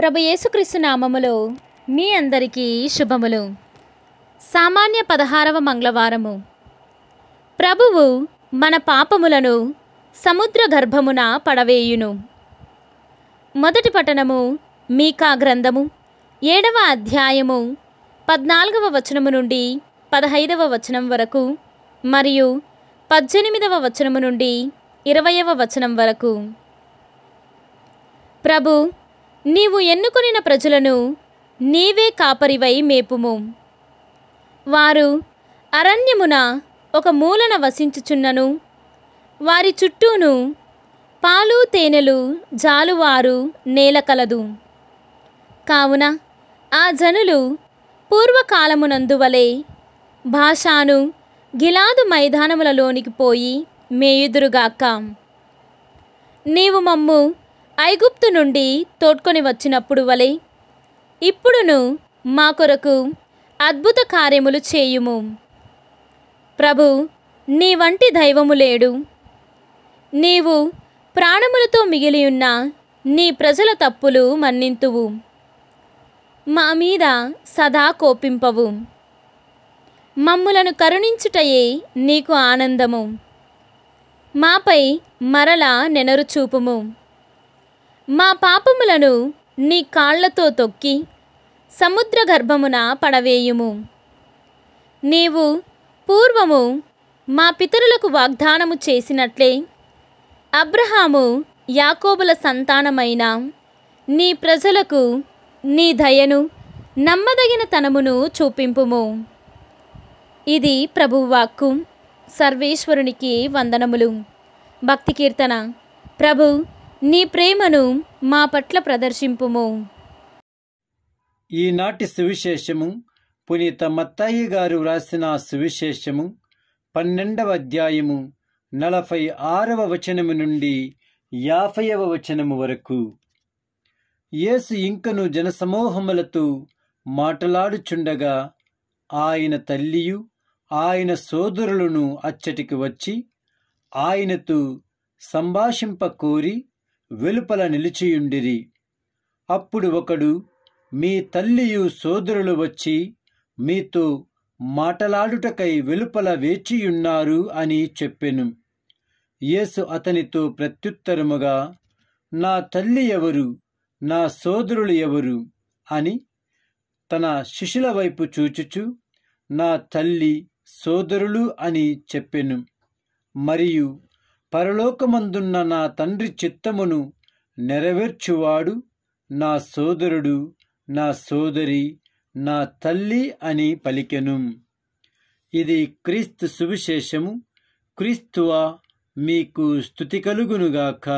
ప్రభు యేసుక్రీస్తు నామములో మీ అందరికీ శుభములు సామాన్య పదహారవ మంగళవారము ప్రభువు మన పాపములను సముద్ర గర్భమున పడవేయును మొదటి పట్టణము మీకా గ్రంథము ఏడవ అధ్యాయము పద్నాలుగవ వచనము నుండి పదహైదవ వచనం వరకు మరియు పద్దెనిమిదవ వచనము నుండి ఇరవయవ వచనం వరకు ప్రభు నీవు ఎన్నుకొనిన ప్రజలను నీవే కాపరివై మేపుము వారు అరణ్యమున ఒక మూలన వసించుచున్నను వారి చుట్టూను పాలు తేనెలు జాలువారు నేల కలదు కావున ఆ జనులు పూర్వకాలమునందువలే భాషాను గిలాదు మైదానములలోనికి పోయి మేయుదురుగాక నీవు మమ్ము ఐగుప్తు నుండి తోడ్కొని వచ్చినప్పుడు వలె ఇప్పుడును మా కొరకు అద్భుత కార్యములు చేయుము ప్రభు నీ వంటి దైవము లేడు నీవు ప్రాణములతో మిగిలియున్న నీ ప్రజల తప్పులు మన్నింతువు మా మీద సదా కోపింపవు మమ్ములను కరుణించుటయే నీకు ఆనందము మాపై మరల నెనరు చూపుము మా పాపములను నీ కాళ్లతో తొక్కి సముద్ర గర్భమున పడవేయుము నీవు పూర్వము మా పితరులకు వాగ్దానము చేసినట్లే అబ్రహాము యాకోబుల సంతానమైన నీ ప్రజలకు నీ దయను నమ్మదగిన తనమును చూపింపుము ఇది ప్రభువాక్కు సర్వేశ్వరునికి వందనములు భక్తి కీర్తన ప్రభు నీ ప్రేమను మా పట్ల ప్రదర్శింపుము ఈనాటి సువిశేషము పునీత మత్తాయి గారు వ్రాసిన సువిశేషము పన్నెండవ అధ్యాయము నలభై ఆరవ వచనము నుండి యాభైవ వచనము వరకు యేసు ఇంకను జనసమూహములతో మాటలాడుచుండగా ఆయన తల్లియు ఆయన సోదరులను అచ్చటికి వచ్చి ఆయనతో సంభాషింప కోరి వెలుపల నిలిచియుండిరి అప్పుడు ఒకడు మీ తల్లియు సోదరులు వచ్చి మీతో మాటలాడుటకై వెలుపల వేచియున్నారు అని చెప్పెను యేసు అతనితో ప్రత్యుత్తరముగా నా తల్లి ఎవరు నా సోదరులు ఎవరు అని తన శిష్యుల వైపు చూచుచు నా తల్లి సోదరులు అని చెప్పెను మరియు పరలోకమందున్న నా తండ్రి చిత్తమును నెరవేర్చువాడు నా సోదరుడు నా సోదరి నా తల్లి అని పలికెను ఇది క్రీస్తు సువిశేషము క్రీస్తువా మీకు స్థుతి కలుగునుగాక